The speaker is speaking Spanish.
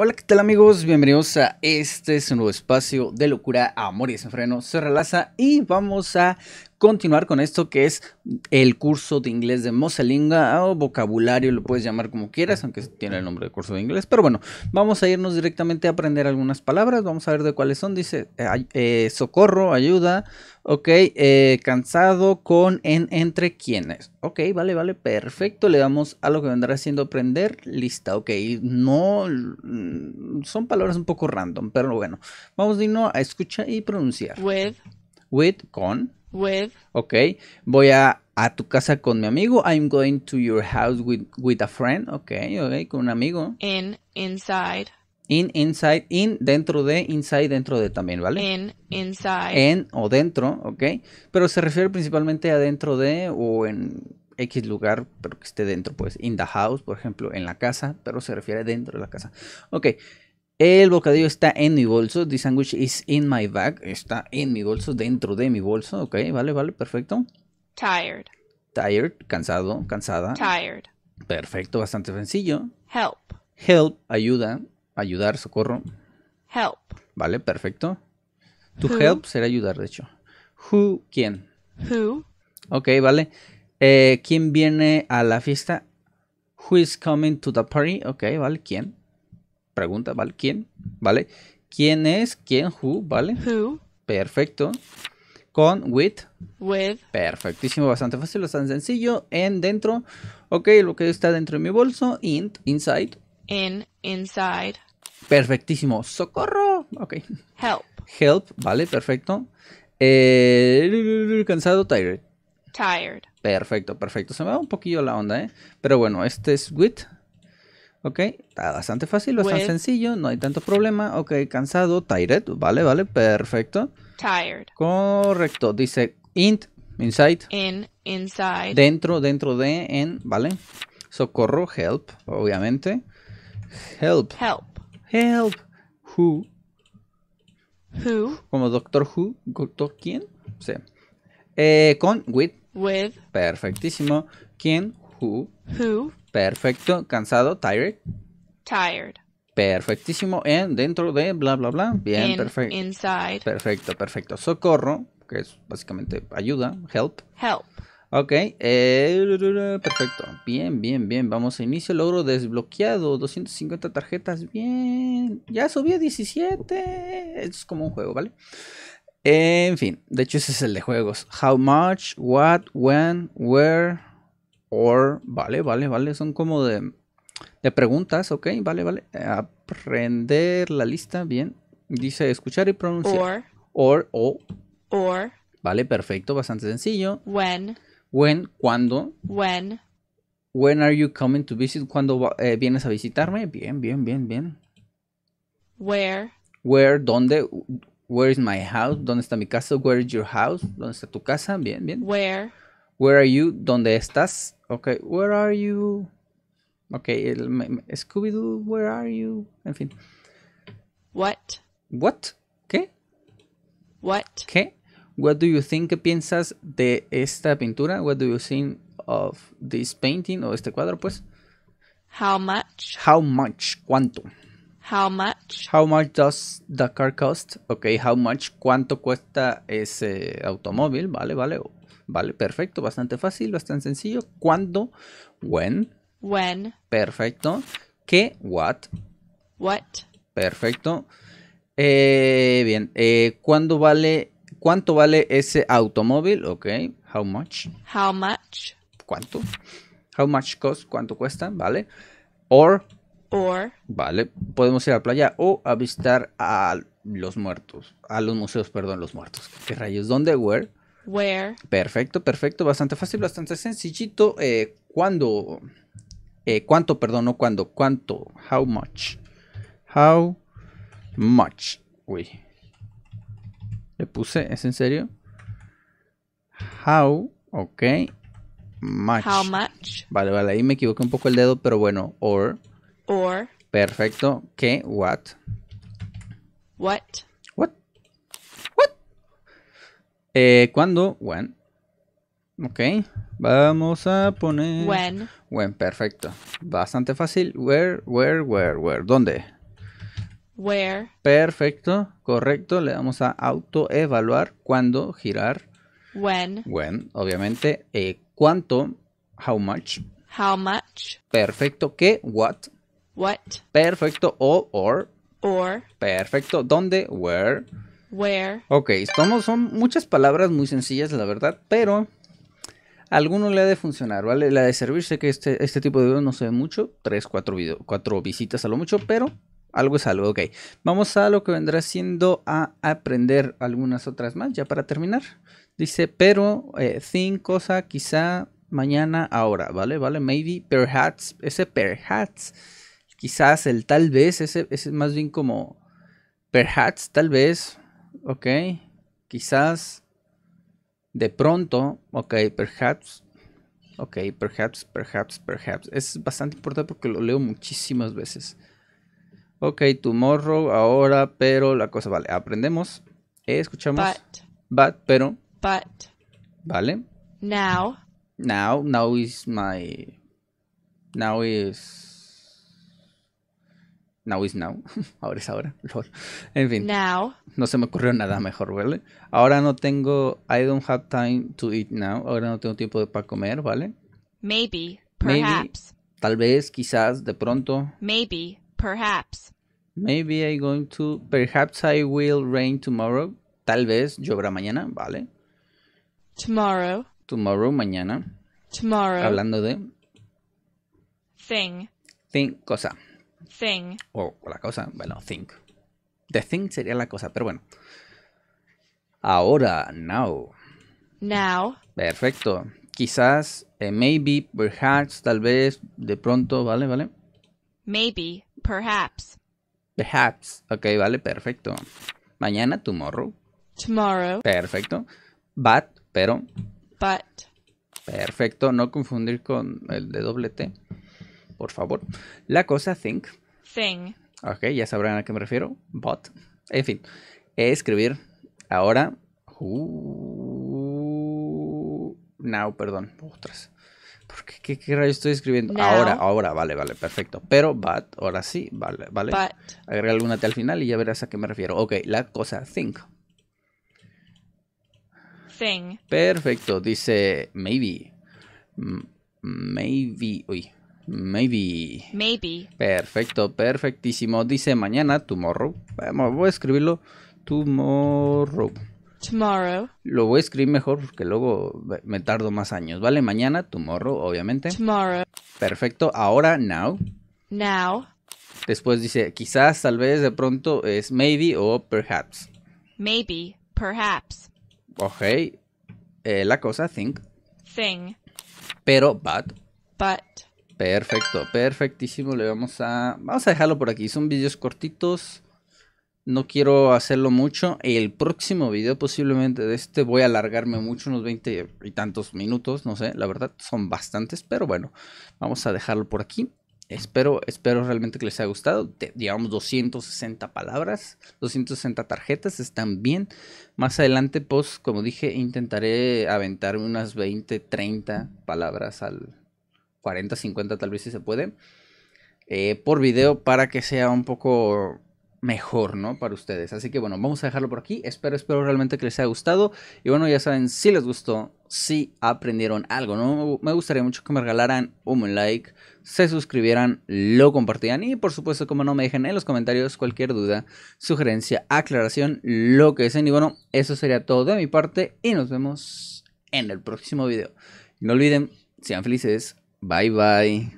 Hola, ¿qué tal amigos? Bienvenidos a este es un nuevo espacio de locura, amor y desenfreno. se Relaza y vamos a continuar con esto que es el curso de inglés de Moselinga o vocabulario, lo puedes llamar como quieras, aunque tiene el nombre de curso de inglés. Pero bueno, vamos a irnos directamente a aprender algunas palabras, vamos a ver de cuáles son. Dice eh, eh, socorro, ayuda, ok, eh, cansado, con, en, entre, quienes. Ok, vale, vale, perfecto. Le damos a lo que vendrá siendo aprender, lista, ok. No, mm, son palabras un poco random, pero bueno, vamos de nuevo a escuchar y pronunciar. With. With, con. With. Ok. Voy a, tu casa con mi amigo. I'm going to your house with, with a friend. Ok, ok, con un amigo. In, inside. In, inside, in, dentro de, inside, dentro de también, ¿vale? In, inside. En o dentro, ok. Pero se refiere principalmente a dentro de o en X lugar, pero que esté dentro, pues. In the house, por ejemplo, en la casa, pero se refiere dentro de la casa. Ok. El bocadillo está en mi bolso. The sandwich is in my bag. Está en mi bolso, dentro de mi bolso. Ok, vale, vale, perfecto. Tired. Tired, cansado, cansada. Tired. Perfecto, bastante sencillo. Help. Help, ayuda, ayudar, socorro. Help. Vale, perfecto. To help será ayudar, de hecho. Who, ¿quién? Who. Ok, vale. Eh, ¿Quién viene a la fiesta? Who is coming to the party? Ok, vale, ¿quién? pregunta, ¿vale? ¿Quién? ¿Vale? ¿Quién es? ¿Quién? ¿Who? ¿Vale? Who. Perfecto. Con with. With. Perfectísimo, bastante fácil, bastante sencillo. En dentro. Ok, lo que está dentro de mi bolso. In, inside. In, inside. Perfectísimo. Socorro. Ok. Help. Help, vale, perfecto. Eh, cansado, tired. Tired. Perfecto, perfecto. Se me va un poquillo la onda, ¿eh? Pero bueno, este es with. Ok, está bastante fácil, bastante sencillo, no hay tanto problema. Ok, cansado, tired, vale, vale, perfecto. Tired. Correcto, dice int, inside. In, inside. Dentro, dentro de, en, vale. Socorro, help, obviamente. Help. Help. Help. Who. Who. Como Doctor Who. ¿Doctor quién? Sí. Eh, con, with. With. Perfectísimo. ¿Quién? Who. Who. Perfecto. ¿Cansado? ¿Tired? Tired. Perfectísimo. En dentro de bla bla bla. Bien, perfecto. Inside. Perfecto, perfecto. Socorro, que es básicamente ayuda, help. Help. Ok, eh, perfecto. Bien, bien, bien. Vamos a inicio. Logro desbloqueado. 250 tarjetas. Bien. Ya subí a 17. es como un juego, ¿vale? En fin, de hecho ese es el de juegos. How much, what, when, where, or, vale, vale, vale, son como de, de preguntas, ok, vale, vale. Aprender la lista, bien. Dice escuchar y pronunciar. Or. Or, o. Or. Vale, perfecto, bastante sencillo. When. When, cuando. When. When are you coming to visit? ¿Cuándo eh, vienes a visitarme? Bien, bien, bien, bien. Where. Where, ¿dónde? Where is my house? ¿Dónde está mi casa? Where is your house? ¿Dónde está tu casa? Bien, bien. Where. Where are you? ¿Dónde estás? Ok, where are you? Ok, Scooby-Doo, where are you? En fin. What? What? ¿Qué? What? ¿Qué? What do you think? ¿Qué piensas de esta pintura? What do you think of this painting o este cuadro, pues? How much? How much? ¿Cuánto? How much? How much does the car cost? Ok, how much? ¿Cuánto cuesta ese automóvil? Vale, vale. Vale, perfecto, bastante fácil, bastante sencillo. ¿Cuándo? When. When. Perfecto. ¿Qué? What. What. Perfecto. Eh, bien, eh, vale, ¿cuánto vale ese automóvil? Ok, how much. How much. ¿Cuánto? How much cost, cuánto cuesta, ¿vale? Or. Or. Vale, podemos ir a la playa o a visitar a los muertos, a los museos, perdón, los muertos. ¿Qué rayos? ¿Dónde? Where? where. Perfecto, perfecto, bastante fácil, bastante sencillito. Eh, ¿Cuándo? Eh, ¿Cuánto, perdón, no cuándo? ¿Cuánto? How much? How much? Uy. Le puse, ¿es en serio? How, ok. Much. How much? Vale, vale, ahí me equivoqué un poco el dedo, pero bueno, or. Or. Perfecto. ¿Qué? What? What? Cuando eh, ¿Cuándo? When. Ok. Vamos a poner. When. When, perfecto. Bastante fácil. Where, where, where, where. ¿Dónde? Where. Perfecto, correcto. Le vamos a autoevaluar. ¿Cuándo? Girar. When. When, obviamente. Eh, ¿Cuánto? How much. How much. Perfecto. ¿Qué? What. What. Perfecto. O, or. Or. Perfecto. ¿Dónde? Where where. Ok, estamos, son muchas palabras muy sencillas, la verdad, pero alguno le ha de funcionar, ¿vale? La de servirse, que este, este tipo de videos no se ve mucho, Tres, cuatro video, visitas a lo mucho, pero algo es algo, ok. Vamos a lo que vendrá siendo a aprender algunas otras más, ya para terminar. Dice, pero, eh, think, cosa, quizá, mañana, ahora, ¿vale? ¿Vale? Maybe, perhaps, ese perhaps, quizás, el tal vez, ese es más bien como, perhaps, tal vez, ok, quizás, de pronto, ok, perhaps, ok, perhaps, perhaps, perhaps. Es bastante importante porque lo leo muchísimas veces. Ok, tomorrow, ahora, pero la cosa, vale, aprendemos, eh, escuchamos, but, but pero, but, vale. Now. Now, now is my, now is Now is now. ahora es ahora. En fin. Now. No se me ocurrió nada mejor, ¿vale? Ahora no tengo. I don't have time to eat now. Ahora no tengo tiempo para comer, ¿vale? Maybe. Perhaps. tal vez, quizás, de pronto. Maybe. Perhaps. Maybe I'm going to. Perhaps I will rain tomorrow. Tal vez lloverá mañana, ¿vale? Tomorrow. Tomorrow, mañana. Tomorrow. Hablando de. Thing. Thing, cosa. Thing. O, la cosa, bueno, think. The thing sería la cosa, pero bueno. Ahora, now. Now. Perfecto. Quizás, eh, maybe, perhaps, tal vez, de pronto, ¿vale? ¿Vale? Maybe, perhaps. Perhaps. Ok, vale, perfecto. Mañana, tomorrow. Tomorrow. Perfecto. But, pero. But. Perfecto, no confundir con el de doble T por favor. La cosa Think. Thing. Ok, ya sabrán a qué me refiero. But. En fin, escribir. Ahora. now, perdón. Ostras. ¿Por qué, qué, rayos estoy escribiendo? Ahora, ahora, vale, vale, perfecto. Pero but, ahora sí, vale, vale. Agrega alguna T al final y ya verás a qué me refiero. Ok, la cosa think. Thing. Perfecto, dice maybe. Maybe, uy, Maybe. Maybe. Perfecto, perfectísimo. Dice mañana, tomorrow. Vamos, voy a escribirlo. Tomorrow. Tomorrow. Lo voy a escribir mejor porque luego me tardo más años. Vale, mañana, tomorrow, obviamente. Tomorrow. Perfecto. Ahora, now. Now. Después dice quizás, tal vez, de pronto es maybe o perhaps. Maybe, perhaps. Ok. Eh, la cosa, think. Thing. Pero, but. But. Perfecto, perfectísimo. Le vamos a. Vamos a dejarlo por aquí. Son vídeos cortitos. No quiero hacerlo mucho. El próximo video, posiblemente de este, voy a alargarme mucho, unos 20 y tantos minutos. No sé, la verdad, son bastantes, pero bueno, vamos a dejarlo por aquí. Espero, espero realmente que les haya gustado. Digamos 260 palabras, 260 tarjetas, están bien. Más adelante, pues, como dije, intentaré aventar unas 20, 30 palabras al, 40, 50 tal vez si se puede, eh, por video para que sea un poco mejor, ¿no? Para ustedes. Así que bueno, vamos a dejarlo por aquí. Espero, espero realmente que les haya gustado. Y bueno, ya saben, si les gustó, si aprendieron algo, ¿no? Me gustaría mucho que me regalaran un like, se suscribieran, lo compartieran y por supuesto, como no, me dejen en los comentarios cualquier duda, sugerencia, aclaración, lo que deseen. Y bueno, eso sería todo de mi parte y nos vemos en el próximo video. No olviden, sean felices, Bye bye.